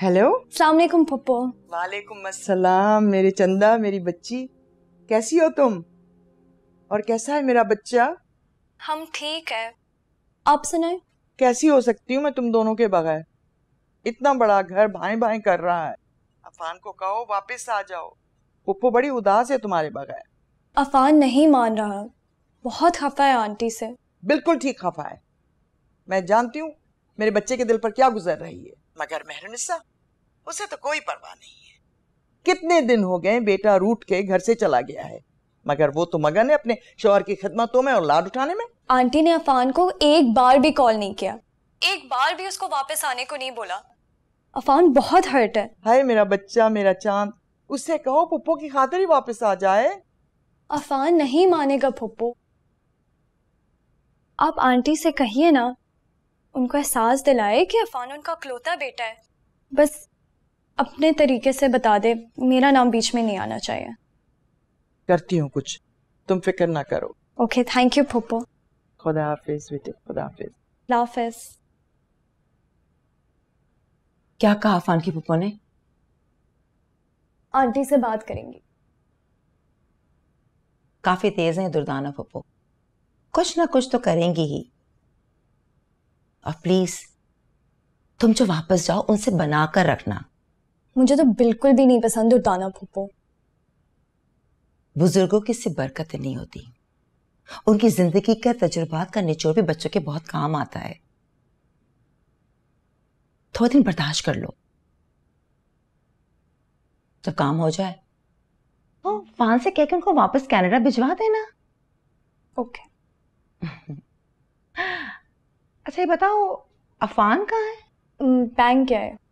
Hello सलामकुम पप्पो वालेकुम अस्सलाम मेरे चंदा मेरी बच्ची कैसी हो तुम और कैसा है मेरा बच्चा हम ठीक है आप सुनाए कैसी हो सकती हूँ मैं तुम दोनों के बगैर इतना बड़ा घर भाई भाई कर रहा है अफान को कहो वापस आ जाओ पप्पो बड़ी उदास है तुम्हारे बगैर अफान नहीं मान रहा बहुत खफा है आंटी से बिल्कुल ठीक खफा है मैं जानती हूँ मेरे बच्चे के दिल पर क्या गुजर रही है मगर मेहरुनिसा उसे तो कोई परवाह नहीं है कितने दिन हो गए बेटा रूट के घर से चला गया है मगर वो तो मगन है अपने शोहर की खिदमतों में और लाड उठाने में आंटी ने अफान को एक बार भी कॉल नहीं किया एक बार भी उसको वापस आने को नहीं बोला अफान बहुत हर्ट है हाय मेरा बच्चा मेरा चांद उससे कहो पुप्पो की खातिर ही वापस आ जाए अफान नहीं मानेगा पुप्पो आप आंटी से कहिए ना उनको एहसास दिलाए कि अफान उनका अकलौता बेटा है बस अपने तरीके से बता दे मेरा नाम बीच में नहीं आना चाहिए करती हूँ कुछ तुम फिक्र ना करो ओके थैंक यू पोपो खुदा हाफिज बेटे खुदा हाफिज लाफिज क्या कहा अफान की पप्पो ने आंटी से बात करेंगी काफी तेज है दुर्दाना पप्पो कुछ ना कुछ तो करेंगी ही और प्लीज तुम जो वापस जाओ उनसे बना कर रखना मुझे तो बिल्कुल भी नहीं पसंद उठाना फूफो बुजुर्गों की से बरकत नहीं होती उनकी जिंदगी का तजुर्बात का निचोड़ भी बच्चों के बहुत काम आता है थोड़े दिन बर्दाश्त कर लो जब काम हो जाए तो से कहकर उनको वापस कनाडा भिजवा देना ओके okay. हम्म। अच्छा ये बताओ अफान कहाँ है बैंक क्या है